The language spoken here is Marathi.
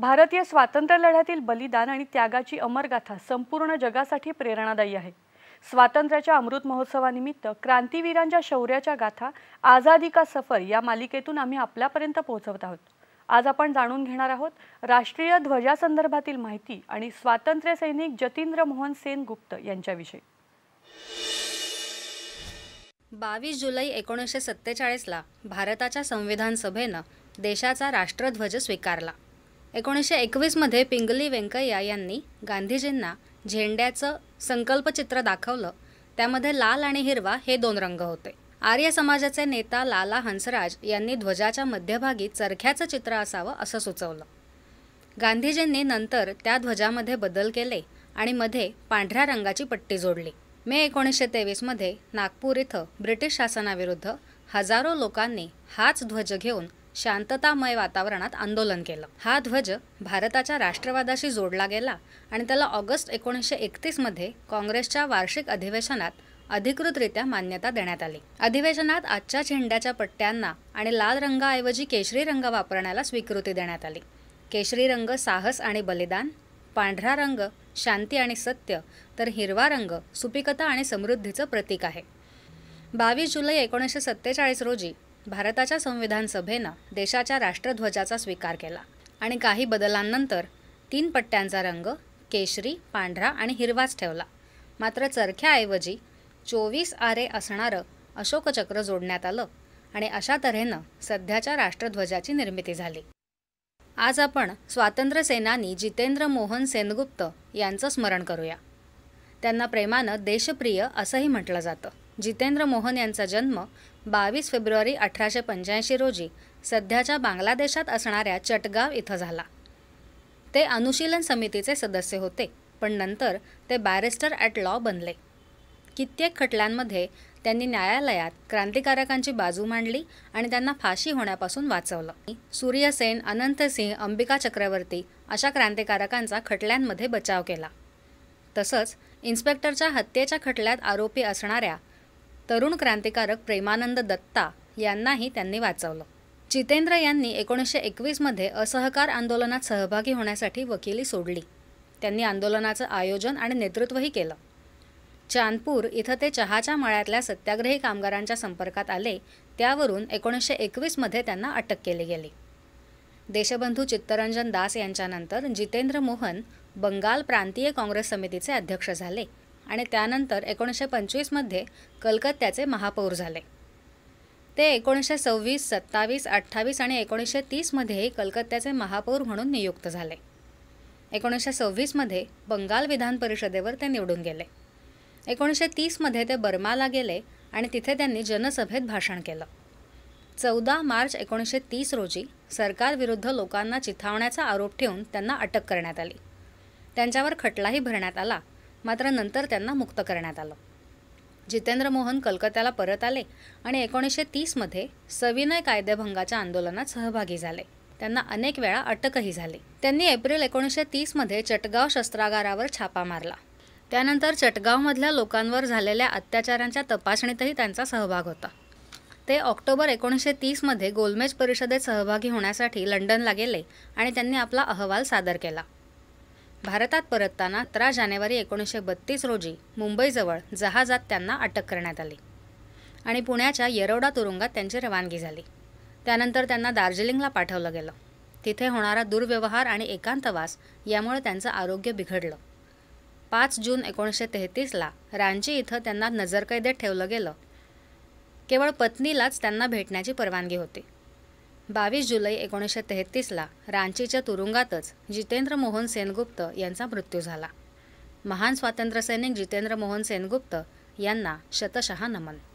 भारतीय स्वातंत्र्य लढ्यातील बलिदान आणि त्यागाची अमरगाथा संपूर्ण जगासाठी प्रेरणादायी आहे स्वातंत्र्याच्या अमृत महोत्सवानिमित्त क्रांतीवीरांच्या शौर्याच्या गाथा आझादी का सफर या मालिकेतून आम्ही आपल्यापर्यंत पोहोचवत आहोत आज आपण जाणून घेणार आहोत राष्ट्रीय ध्वजासंदर्भातील माहिती आणि स्वातंत्र्य सैनिक जतींद्र मोहन सेन गुप्त यांच्याविषयी बावीस जुलै एकोणीसशे सत्तेचाळीसला भारताच्या संविधान सभेनं देशाचा राष्ट्रध्वज स्वीकारला एकोणीसशे एकवीसमध्ये पिंगली व्यंकय्या यांनी गांधीजींना झेंड्याचं संकल्पचित्र दाखवलं त्यामध्ये लाल आणि हिरवा हे दोन रंग होते आर्य समाजाचे नेता लाला हंसराज यांनी ध्वजाच्या मध्यभागी चरख्याचं चित्र असावं असं सुचवलं गांधीजींनी नंतर त्या ध्वजामध्ये बदल केले आणि मध्ये पांढऱ्या रंगाची पट्टी जोडली मे एकोणीसशे तेवीसमध्ये नागपूर इथं ब्रिटिश शासनाविरुद्ध हजारो लोकांनी हाच ध्वज घेऊन शांततामय वातावरणात आंदोलन केलं हा ध्वज भारताच्या राष्ट्रवादाशी जोडला गेला आणि त्याला ऑगस्ट एकोणीसशे एकतीसमध्ये काँग्रेसच्या वार्षिक अधिवेशनात अधिकृतरित्या मान्यता देण्यात आली अधिवेशनात आजच्या झेंड्याच्या पट्ट्यांना आणि लाल रंगाऐवजी केशरी रंग वापरण्याला स्वीकृती देण्यात आली केशरी रंग साहस आणि बलिदान पांढरा रंग शांती आणि सत्य तर हिरवा रंग सुपिकता आणि समृद्धीचं प्रतीक आहे बावीस जुलै एकोणीसशे सत्तेचाळीस रोजी भारताच्या संविधान सभेनं देशाच्या राष्ट्रध्वजाचा स्वीकार केला आणि काही बदलांनंतर तीन पट्ट्यांचा रंग केशरी पांढरा आणि हिरवाच ठेवला मात्र चरख्याऐवजी चोवीस आरे असणारं अशोकचक्र जोडण्यात आलं आणि अशा तऱ्हेनं सध्याच्या राष्ट्रध्वजाची निर्मिती झाली आज आपण स्वातंत्र्यसेनानी जितेंद्र मोहन सेनगुप्त यांचं स्मरण करूया त्यांना प्रेमानं देशप्रिय असंही म्हटलं जातं जितेंद्र मोहन यांचा जन्म बावीस फेब्रुवारी अठराशे पंच्याऐंशी रोजी सध्याच्या बांगलादेशात असणाऱ्या चटगाव इथं झाला ते अनुशीलन समितीचे सदस्य होते पण नंतर ते बॅरिस्टर ॲट लॉ बनले कित्येक खटल्यांमध्ये त्यांनी न्यायालयात क्रांतिकारकांची बाजू मांडली आणि त्यांना फाशी होण्यापासून वाचवलं सूर्यसेन अनंतसिंह अंबिका चक्रवर्ती अशा क्रांतिकारकांचा खटल्यांमध्ये बचाव केला तसंच इन्स्पेक्टरच्या हत्येच्या खटल्यात आरोपी असणाऱ्या तरुण क्रांतिकारक प्रेमानंद दत्ता यांनाही त्यांनी वाचवलं जितेंद्र यांनी एकोणीसशे एकवीसमध्ये असहकार आंदोलनात सहभागी होण्यासाठी वकिली सोडली त्यांनी आंदोलनाचं आयोजन आणि नेतृत्वही केलं चांदपूर इथं ते चहाच्या मळ्यातल्या सत्याग्रही कामगारांच्या संपर्कात आले त्यावरून एकोणीसशे एकवीसमध्ये त्यांना अटक केली गेली देशबंधू चित्तरंजन दास यांच्यानंतर जितेंद्र मोहन बंगाल प्रांतीय काँग्रेस समितीचे अध्यक्ष झाले आणि त्यानंतर एकोणीसशे पंचवीसमध्ये कलकत्त्याचे महापौर झाले ते एकोणीसशे सव्वीस सत्तावीस अठ्ठावीस आणि एकोणीसशे तीसमध्येही कलकत्त्याचे महापौर म्हणून नियुक्त झाले एकोणीसशे सव्वीसमध्ये बंगाल विधान परिषदेवर ते निवडून गेले एकोणीसशे तीसमध्ये ते बर्माला गेले आणि तिथे त्यांनी जनसभेत भाषण केलं चौदा मार्च एकोणीसशे तीस रोजी सरकारविरुद्ध लोकांना चिथावण्याचा आरोप ठेवून त्यांना अटक करण्यात आली त्यांच्यावर खटलाही भरण्यात आला मात्र नंतर त्यांना मुक्त करण्यात आलं जितेंद्र मोहन कलकत्याला परत आले आणि एकोणीसशे तीसमध्ये सविनय कायदेभंगाच्या आंदोलनात सहभागी झाले त्यांना अनेक वेळा अटकही झाली त्यांनी एप्रिल एकोणीसशे तीसमध्ये चटगाव शस्त्रागारावर छापा मारला त्यानंतर चटगावमधल्या लोकांवर झालेल्या अत्याचारांच्या तपासणीतही त्यांचा सहभाग होता ते ऑक्टोबर एकोणीसशे तीसमध्ये गोलमेज परिषदेत सहभागी होण्यासाठी लंडनला गेले आणि त्यांनी आपला अहवाल सादर केला भारतात परतताना सतरा जानेवारी एकोणीसशे बत्तीस रोजी मुंबईजवळ जहाजात त्यांना अटक करण्यात आली आणि पुण्याच्या येरवडा तुरुंगात त्यांची रवानगी झाली त्यानंतर त्यांना दार्जिलिंगला पाठवलं गेलं तिथे होणारा दुर्व्यवहार आणि एकांतवास यामुळे त्यांचं आरोग्य बिघडलं पाच जून एकोणीसशे तेहतीसला रांची इथं त्यांना नजरकैदेत ठेवलं गेलं केवळ पत्नीलाच त्यांना भेटण्याची परवानगी होती बावीस जुलै एकोणीसशे तेहतीसला रांचीच्या तुरुंगातच जितेंद्र मोहन सेनगुप्त यांचा मृत्यू झाला महान स्वातंत्र्यसैनिक जितेंद्र मोहन सेनगुप्त यांना शतशहा नमन